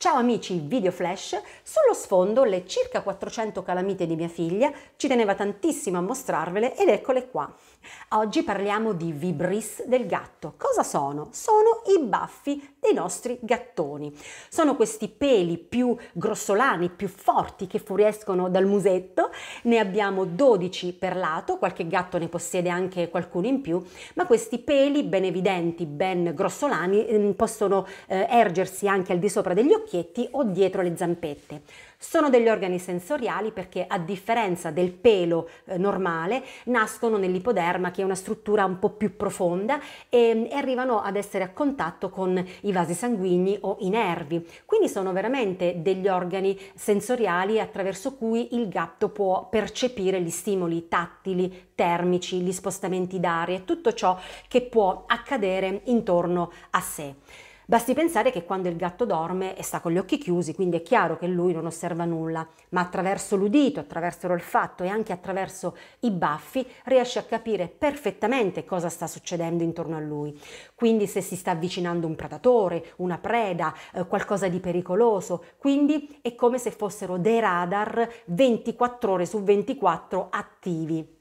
Ciao amici, video flash, sullo sfondo le circa 400 calamite di mia figlia, ci teneva tantissimo a mostrarvele ed eccole qua. Oggi parliamo di vibris del gatto. Cosa sono? Sono i baffi dei nostri gattoni. Sono questi peli più grossolani, più forti che fuoriescono dal musetto, ne abbiamo 12 per lato, qualche gatto ne possiede anche qualcuno in più, ma questi peli ben evidenti, ben grossolani, ehm, possono eh, ergersi anche al di sopra degli occhi orecchietti o dietro le zampette. Sono degli organi sensoriali perché a differenza del pelo eh, normale nascono nell'ipoderma che è una struttura un po' più profonda e, mm, e, arrivano ad essere a contatto con i vasi sanguigni o i nervi. Quindi sono veramente degli organi sensoriali attraverso cui il gatto può percepire gli stimoli tattili, termici, gli spostamenti d'aria e tutto ciò che può accadere intorno a sé. Basti pensare che quando il gatto dorme e sta con gli occhi chiusi, quindi è chiaro che lui non osserva nulla, ma attraverso l'udito, attraverso l'olfatto e anche attraverso i baffi riesce a capire perfettamente cosa sta succedendo intorno a lui. Quindi se si sta avvicinando un predatore, una preda, eh, qualcosa di pericoloso, quindi è come se fossero dei radar 24 ore su 24 attivi.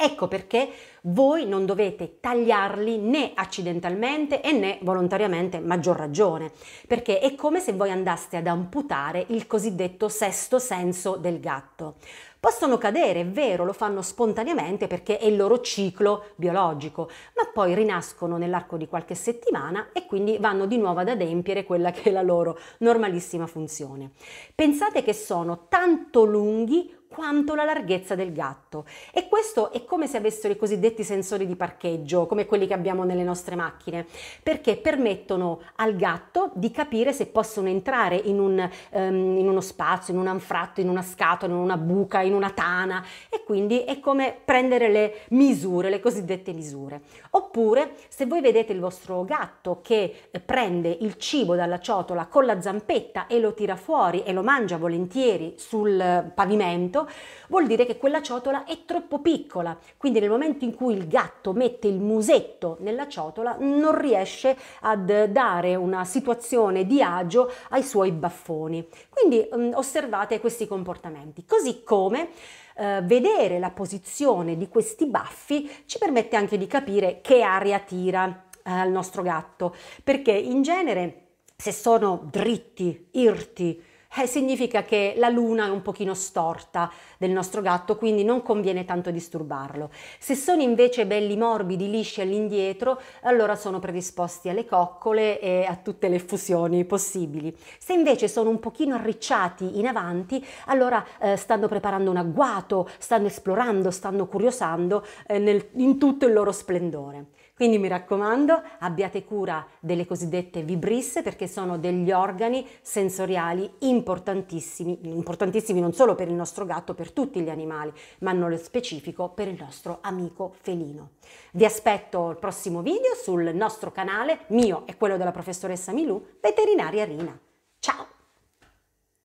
Ecco perché voi non dovete tagliarli né accidentalmente e né volontariamente, maggior ragione, perché è come se voi andaste ad amputare il cosiddetto sesto senso del gatto. Possono cadere, è vero, lo fanno spontaneamente perché è il loro ciclo biologico, ma poi rinascono nell'arco di qualche settimana e quindi vanno di nuovo ad adempiere quella che è la loro normalissima funzione. Pensate che sono tanto lunghi quanto la larghezza del gatto. E questo è come se avessero i cosiddetti sensori di parcheggio, come quelli che abbiamo nelle nostre macchine, perché permettono al gatto di capire se possono entrare in, un, um, in uno spazio, in un anfratto, in una scatola, in una buca, in una tana e quindi è come prendere le misure, le cosiddette misure. Oppure se voi vedete il vostro gatto che eh, prende il cibo dalla ciotola con la zampetta e lo tira fuori e lo mangia volentieri sul eh, pavimento, vomito, vuol dire che quella ciotola è troppo piccola. Quindi nel momento in cui il gatto mette il musetto nella ciotola non riesce ad eh, dare una situazione di agio ai suoi baffoni. Quindi mh, mm, osservate questi comportamenti. Così come eh, vedere la posizione di questi baffi ci permette anche di capire che aria tira eh, al nostro gatto, perché in genere se sono dritti, irti, eh, significa che la luna è un pochino storta del nostro gatto, quindi non conviene tanto disturbarlo. Se sono invece belli morbidi, lisci all'indietro, allora sono predisposti alle coccole e a tutte le fusioni possibili. Se invece sono un pochino arricciati in avanti, allora eh, stanno preparando un agguato, stanno esplorando, stanno curiosando eh, nel, in tutto il loro splendore. Quindi mi raccomando, abbiate cura delle cosiddette vibrisse perché sono degli organi sensoriali importantissimi, importantissimi non solo per il nostro gatto, per tutti gli animali, ma nello specifico per il nostro amico felino. Vi aspetto al prossimo video sul nostro canale, mio e quello della professoressa Milù, Veterinaria Rina.